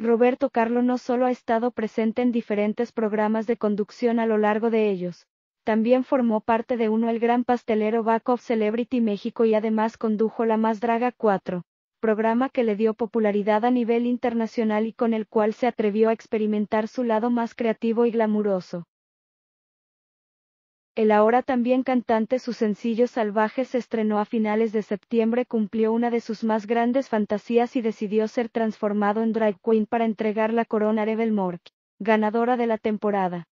Roberto Carlo no solo ha estado presente en diferentes programas de conducción a lo largo de ellos, también formó parte de uno el gran pastelero Back of Celebrity México y además condujo La Más Draga 4, programa que le dio popularidad a nivel internacional y con el cual se atrevió a experimentar su lado más creativo y glamuroso el ahora también cantante su sencillo Salvajes se estrenó a finales de septiembre, cumplió una de sus más grandes fantasías y decidió ser transformado en drag queen para entregar la corona a Rebel Mork, ganadora de la temporada.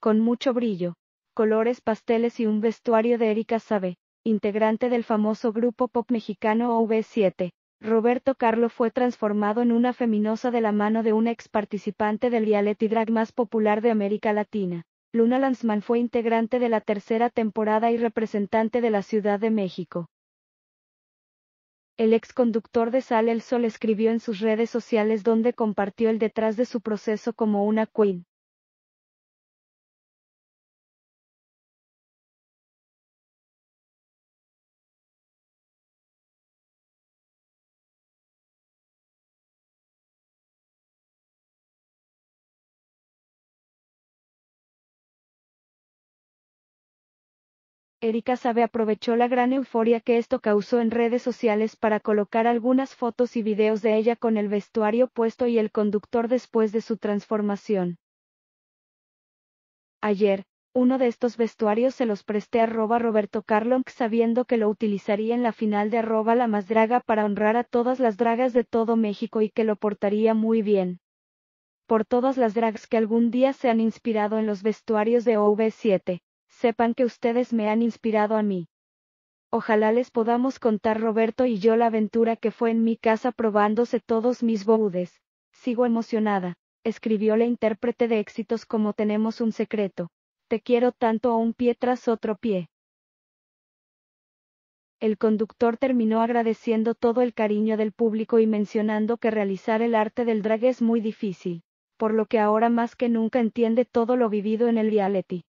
Con mucho brillo, colores pasteles y un vestuario de Erika Sabe, integrante del famoso grupo pop mexicano OV7, Roberto Carlo fue transformado en una feminosa de la mano de un ex participante del reality drag más popular de América Latina. Luna Lanzman fue integrante de la tercera temporada y representante de la Ciudad de México. El ex conductor de Sal el Sol escribió en sus redes sociales donde compartió el detrás de su proceso como una queen. Erika Sabe aprovechó la gran euforia que esto causó en redes sociales para colocar algunas fotos y videos de ella con el vestuario puesto y el conductor después de su transformación. Ayer, uno de estos vestuarios se los presté a arroba Roberto Carlonk sabiendo que lo utilizaría en la final de arroba la más draga para honrar a todas las dragas de todo México y que lo portaría muy bien. Por todas las drags que algún día se han inspirado en los vestuarios de OV7 sepan que ustedes me han inspirado a mí. Ojalá les podamos contar Roberto y yo la aventura que fue en mi casa probándose todos mis boudes. Sigo emocionada, escribió la intérprete de éxitos como tenemos un secreto. Te quiero tanto a un pie tras otro pie. El conductor terminó agradeciendo todo el cariño del público y mencionando que realizar el arte del drag es muy difícil, por lo que ahora más que nunca entiende todo lo vivido en el reality.